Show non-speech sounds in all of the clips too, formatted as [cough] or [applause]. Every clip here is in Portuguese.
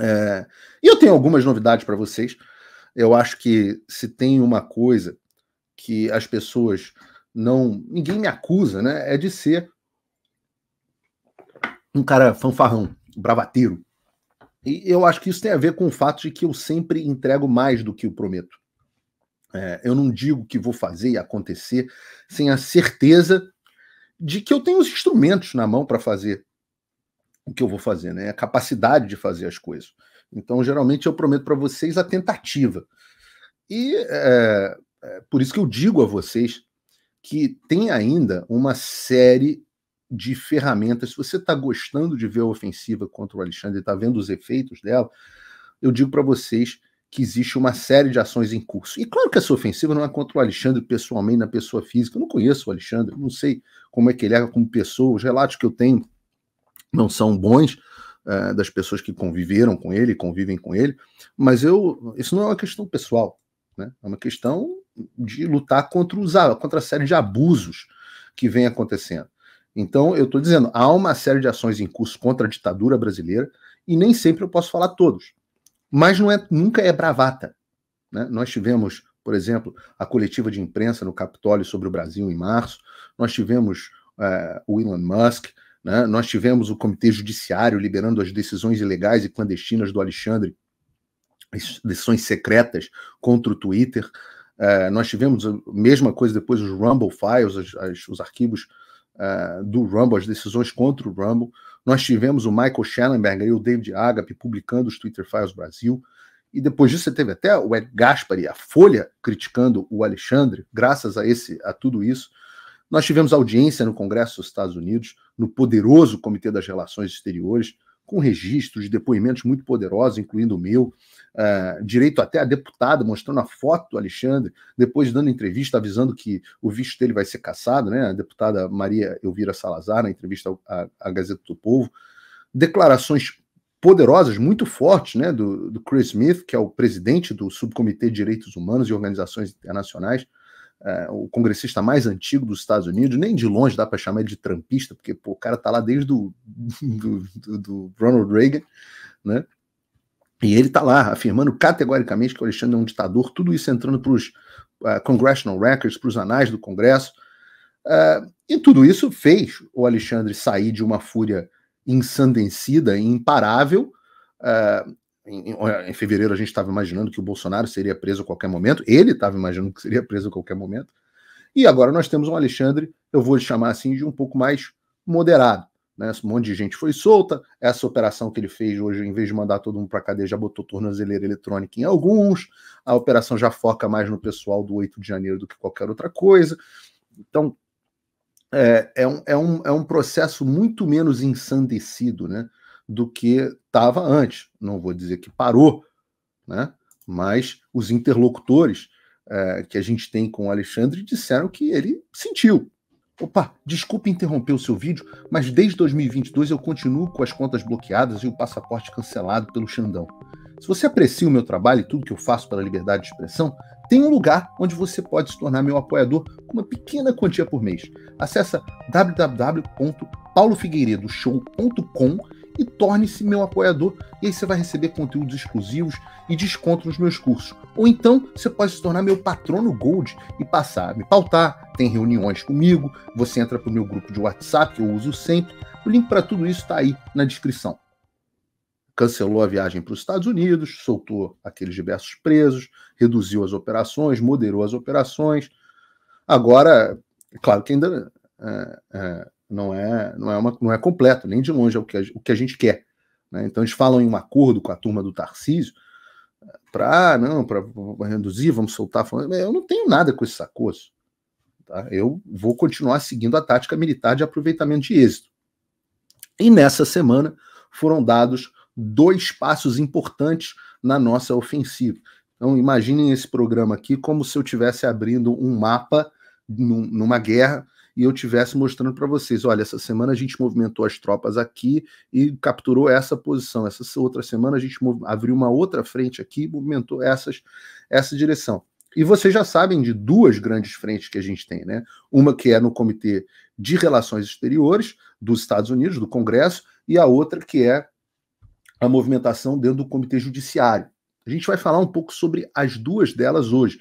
É, e eu tenho algumas novidades para vocês. Eu acho que se tem uma coisa que as pessoas não. ninguém me acusa, né? É de ser um cara fanfarrão, bravateiro. E eu acho que isso tem a ver com o fato de que eu sempre entrego mais do que eu prometo. É, eu não digo que vou fazer e acontecer sem a certeza de que eu tenho os instrumentos na mão para fazer o que eu vou fazer, né? É a capacidade de fazer as coisas. Então, geralmente, eu prometo para vocês a tentativa. E é, é, por isso que eu digo a vocês que tem ainda uma série de ferramentas. Se você está gostando de ver a ofensiva contra o Alexandre, está vendo os efeitos dela, eu digo para vocês que existe uma série de ações em curso. E claro que essa ofensiva não é contra o Alexandre pessoalmente, na pessoa física. Eu não conheço o Alexandre, não sei como é que ele é como pessoa. Os relatos que eu tenho não são bons é, das pessoas que conviveram com ele, convivem com ele, mas eu isso não é uma questão pessoal, né? é uma questão de lutar contra, os, contra a série de abusos que vem acontecendo. Então, eu estou dizendo, há uma série de ações em curso contra a ditadura brasileira, e nem sempre eu posso falar todos. Mas não é, nunca é bravata. Né? Nós tivemos, por exemplo, a coletiva de imprensa no Capitólio sobre o Brasil em março, nós tivemos é, o Elon Musk, né? Nós tivemos o Comitê Judiciário liberando as decisões ilegais e clandestinas do Alexandre, decisões secretas contra o Twitter. Uh, nós tivemos a mesma coisa depois, os Rumble Files, as, as, os arquivos uh, do Rumble, as decisões contra o Rumble. Nós tivemos o Michael Schellenberger e o David Agape publicando os Twitter Files Brasil. E depois disso você teve até o Ed Gaspari, a Folha, criticando o Alexandre, graças a esse a tudo isso. Nós tivemos audiência no Congresso dos Estados Unidos, no poderoso Comitê das Relações Exteriores, com registros de depoimentos muito poderosos, incluindo o meu, uh, direito até a deputada mostrando a foto do Alexandre, depois dando entrevista avisando que o visto dele vai ser cassado, né? A deputada Maria Elvira Salazar, na entrevista à, Gazeta do Povo, declarações poderosas, muito fortes, né, do, do Chris Smith, que é o presidente do Subcomitê de Direitos Humanos e Organizações Internacionais, é, o congressista mais antigo dos Estados Unidos, nem de longe dá para chamar ele de trampista, porque pô, o cara tá lá desde do, [laughs] do, do, do Ronald Reagan, né? E ele está lá afirmando categoricamente que o Alexandre é um ditador, tudo isso entrando para os uh, é, congressional records, para os anais do Congresso. Uh, e tudo isso fez o Alexandre sair de uma fúria ensandecida e imparável uh, em, em, fevereiro a gente estava imaginando que o Bolsonaro seria preso a qualquer momento, ele estava imaginando que seria preso a qualquer momento, e agora nós temos um Alexandre, eu vou chamar assim, de um pouco mais moderado. Né? Um monte de gente foi solta, essa operação que ele fez hoje, em vez de mandar todo mundo para cadeia, já botou tornozeleira eletrônica em alguns, a operação já foca mais no pessoal do 8 de janeiro do que qualquer outra coisa. Então, é, é, um, é, um, é um processo muito menos ensandecido, né? do que estava antes. Não vou dizer que parou, né? mas os interlocutores é, que a gente tem com o Alexandre disseram que ele sentiu. Opa, desculpe interromper o seu vídeo, mas desde 2022 eu continuo com as contas bloqueadas e o passaporte cancelado pelo Xandão. Se você aprecia o meu trabalho e tudo que eu faço pela liberdade de expressão, tem um lugar onde você pode se tornar meu apoiador com uma pequena quantia por mês. Acesse www.paulofigueiredoshow.com e torne-se meu apoiador. E aí você vai receber conteúdos exclusivos e desconto nos meus cursos. Ou então você pode se tornar meu patrono Gold e passar a me pautar. Tem reuniões comigo, você entra para o meu grupo de WhatsApp que eu uso sempre. O link para tudo isso está aí na descrição. Cancelou a viagem para os Estados Unidos, soltou aqueles diversos presos, reduziu as operações, moderou as operações. Agora, é claro que ainda é, é, não é, não é, uma, não é completo, nem de longe é o que a, o que a gente quer. Né? Então eles falam em um acordo com a turma do Tarcísio eh, para não, para reduzir, vamos soltar. Eu não tenho nada com esses acordos. Tá? Eu vou continuar seguindo a tática militar de aproveitamento de êxito. E nessa semana foram dados dois passos importantes na nossa ofensiva. Então imaginem esse programa aqui como se eu estivesse abrindo um mapa num, numa guerra e eu tivesse mostrando para vocês, olha, essa semana a gente movimentou as tropas aqui e capturou essa posição, essa outra semana a gente abriu uma outra frente aqui e movimentou essas, essa direção. E vocês já sabem de duas grandes frentes que a gente tem, né? Uma que é no Comitê de Relações Exteriores dos Estados Unidos, do Congresso, e a outra que é a movimentação dentro do Comitê Judiciário. A gente vai falar um pouco sobre as duas delas hoje.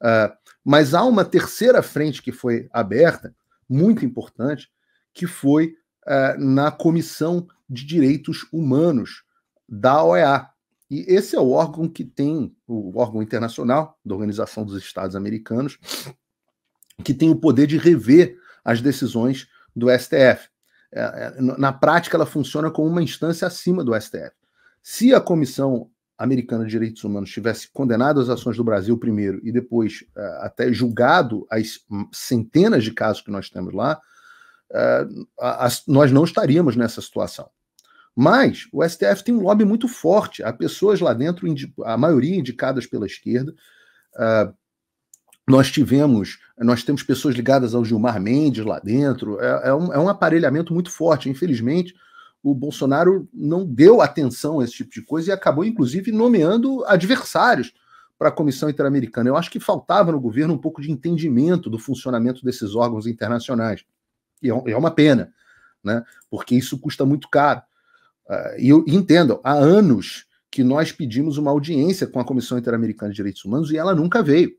Uh, mas há uma terceira frente que foi aberta, muito importante, que foi uh, na Comissão de Direitos Humanos da OEA. E esse é o órgão que tem, o órgão internacional da Organização dos Estados Americanos, que tem o poder de rever as decisões do STF. É, é, na prática, ela funciona como uma instância acima do STF. Se a comissão americano de direitos humanos tivesse condenado as ações do Brasil primeiro e depois uh, até julgado as centenas de casos que nós temos lá, uh, a, a, nós não estaríamos nessa situação. Mas o STF tem um lobby muito forte. Há pessoas lá dentro, a maioria indicadas pela esquerda. Uh, nós tivemos, nós temos pessoas ligadas ao Gilmar Mendes lá dentro. É, é, um, é um aparelhamento muito forte. Infelizmente, o Bolsonaro não deu atenção a esse tipo de coisa e acabou, inclusive, nomeando adversários para a Comissão Interamericana. Eu acho que faltava no governo um pouco de entendimento do funcionamento desses órgãos internacionais. E é, é uma pena, né? porque isso custa muito caro. Ah, e, eu, e entendam, há anos que nós pedimos uma audiência com a Comissão Interamericana de Direitos Humanos e ela nunca veio.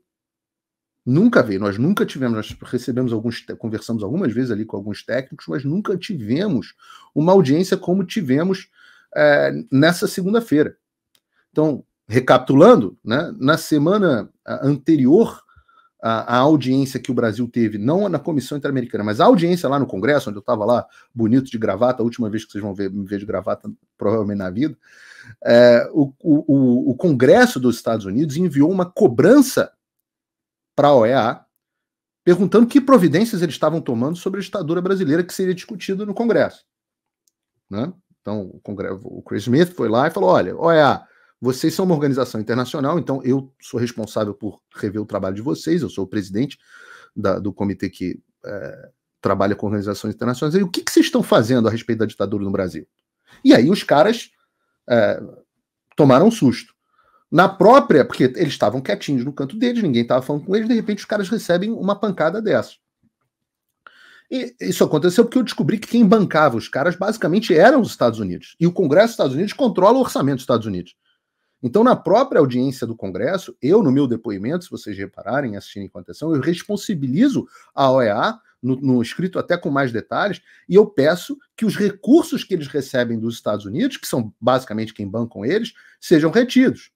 Nunca veio, nós nunca tivemos, nós recebemos alguns, conversamos algumas vezes ali com alguns técnicos, mas nunca tivemos uma audiência como tivemos é, nessa segunda-feira. Então, recapitulando, né, na semana anterior à, audiência que o Brasil teve, não na Comissão Interamericana, mas a audiência lá no Congresso, onde eu estava lá bonito de gravata, a última vez que vocês vão ver, me ver de gravata, provavelmente na vida, é, o, o, o Congresso dos Estados Unidos enviou uma cobrança para a OEA, perguntando que providências eles estavam tomando sobre a ditadura brasileira que seria discutida no Congresso. Né? Então, o, Congresso, o Chris Smith foi lá e falou: olha, OEA, vocês são uma organização internacional, então eu sou responsável por rever o trabalho de vocês, eu sou o presidente da, do comitê que é, trabalha com organizações internacionais. E o que, que, vocês estão fazendo a respeito da ditadura no Brasil? E aí os caras é, tomaram um susto. Na própria, porque eles estavam quietinhos no canto deles, ninguém estava falando com eles, de repente os caras recebem uma pancada dessa. E isso aconteceu porque eu descobri que quem bancava os caras basicamente eram os Estados Unidos. E o Congresso dos Estados Unidos controla o orçamento dos Estados Unidos. Então, na própria audiência do Congresso, eu, no meu depoimento, se vocês repararem, assistirem com atenção, eu responsabilizo a OEA, no, no escrito até com mais detalhes, e eu peço que os recursos que eles recebem dos Estados Unidos, que são basicamente quem bancam eles, sejam retidos.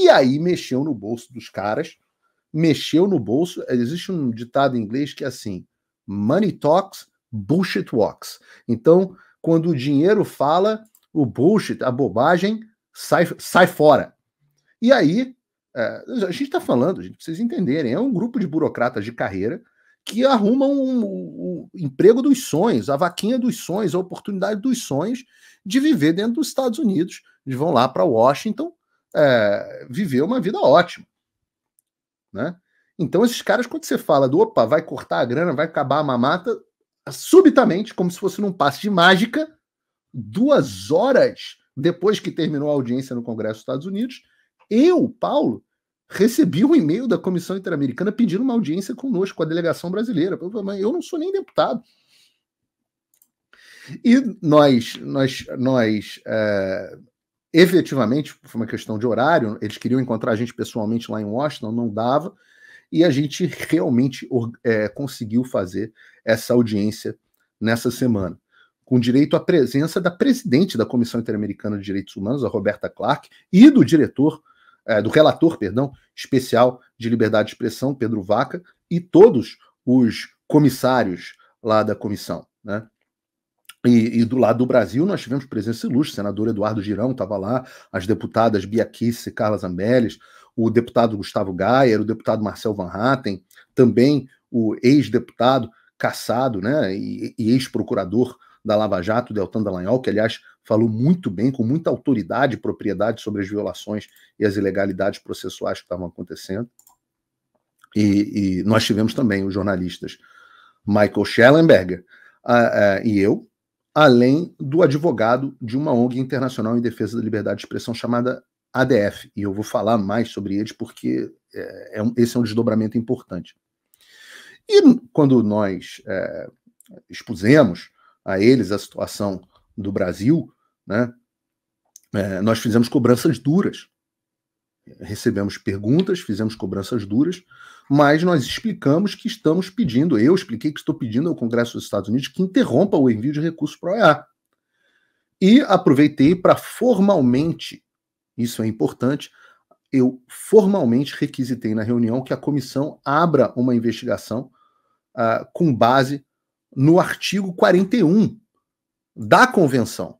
E aí mexeu no bolso dos caras, mexeu no bolso. Existe um ditado em inglês que é assim: money talks, bullshit walks. Então, quando o dinheiro fala, o bullshit, a bobagem, sai, sai fora. E aí, é, a gente está falando, gente, vocês entenderem, é um grupo de burocratas de carreira que arrumam um, emprego dos sonhos, a vaquinha dos sonhos, a oportunidade dos sonhos de viver dentro dos Estados Unidos. Eles vão lá para Washington é, viver uma vida ótima. Né? Então, esses caras, quando você fala do opa, vai cortar a grana, vai acabar a mamata, subitamente, como se fosse num passe de mágica, duas horas depois que terminou a audiência no Congresso dos Estados Unidos, eu, Paulo, recebi um e-mail da Comissão Interamericana pedindo uma audiência conosco, com a delegação brasileira. Eu não sou nem deputado. E nós, nós, nós é, efetivamente, foi uma questão de horário, eles queriam encontrar a gente pessoalmente lá em Washington, não dava, e a gente realmente é, conseguiu fazer essa audiência nessa semana, com direito à presença da presidente da Comissão Interamericana de Direitos Humanos, a Roberta Clark, e do diretor, é, do relator, perdão, especial de liberdade de expressão, Pedro Vaca, e todos os comissários lá da comissão. Né? E, e, do lado do Brasil, nós tivemos presença ilustre. O senador Eduardo Girão estava lá, as deputadas Bia Kiss e Carla Zambelli, o deputado Gustavo Gayer, o deputado Marcel Van Hatten, também o ex-deputado caçado né, e, e ex-procurador da Lava Jato, Deltan Dallagnol, que, aliás, falou muito bem, com muita autoridade e propriedade sobre as violações e as ilegalidades processuais que estavam acontecendo. E, e nós tivemos também os jornalistas Michael Schellenberger uh, uh, e eu, além do advogado de uma ONG internacional em defesa da liberdade de expressão chamada ADF. E eu vou falar mais sobre eles porque é, é um, esse é um desdobramento importante. E quando nós é, expusemos a eles a situação do Brasil, né, é, nós fizemos cobranças duras recebemos perguntas, fizemos cobranças duras, mas nós explicamos que estamos pedindo, eu expliquei que estou pedindo ao Congresso dos Estados Unidos que interrompa o envio de recursos para o OEA. E aproveitei para formalmente, isso é importante, eu formalmente requisitei na reunião que a comissão abra uma investigação uh, com base no artigo 41 da convenção.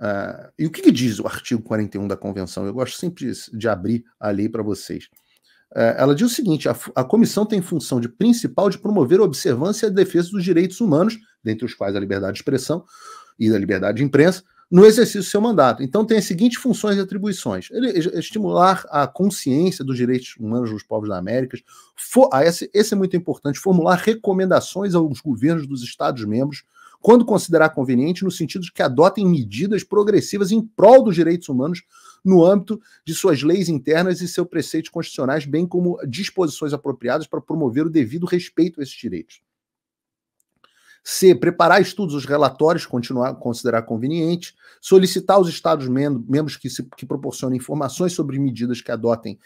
Uh, e o que, que, diz o artigo 41 da Convenção? Eu gosto sempre de, abrir a lei para vocês. Uh, ela diz o seguinte: a, a, comissão tem função de principal de promover a observância e a defesa dos direitos humanos, dentre os quais a liberdade de expressão e a liberdade de imprensa, no exercício do seu mandato. Então tem as seguintes funções e atribuições: Ele, estimular a consciência dos direitos humanos dos povos da América, for, ah, esse, esse é muito importante, formular recomendações aos governos dos Estados-membros quando considerar conveniente, no sentido de que adotem medidas progressivas em prol dos direitos humanos no âmbito de suas leis internas e seus preceitos constitucionais, bem como disposições apropriadas para promover o devido respeito a esses direitos. C. Preparar estudos os relatórios, continuar considerar conveniente, solicitar aos Estados membros que, que proporcionem informações sobre medidas que adotem,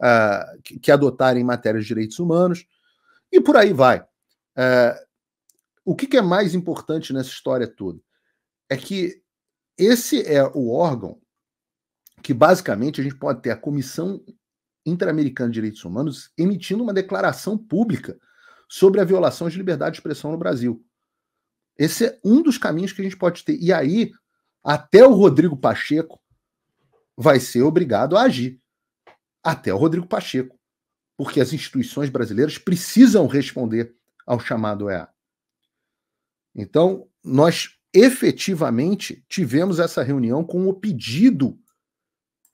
uh, que, que adotarem em matéria de direitos humanos, e por aí vai. Uh, o que, que é mais importante nessa história toda? É que esse é o órgão que, basicamente, a gente pode ter a Comissão Interamericana de Direitos Humanos emitindo uma declaração pública sobre a violação de liberdade de expressão no Brasil. Esse é um dos caminhos que a gente pode ter. E aí, até o Rodrigo Pacheco vai ser obrigado a agir. Até o Rodrigo Pacheco. Porque as instituições brasileiras precisam responder ao chamado EA. Então, nós efetivamente tivemos essa reunião com o pedido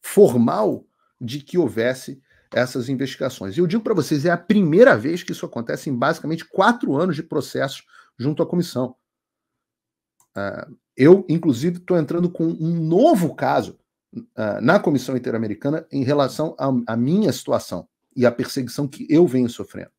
formal de que houvesse essas investigações. E eu digo para vocês, é a primeira vez que isso acontece em basicamente quatro anos de processo junto à comissão. Ah, eu, inclusive, estou entrando com um novo caso ah, na Comissão Interamericana em relação à minha situação e à perseguição que eu venho sofrendo.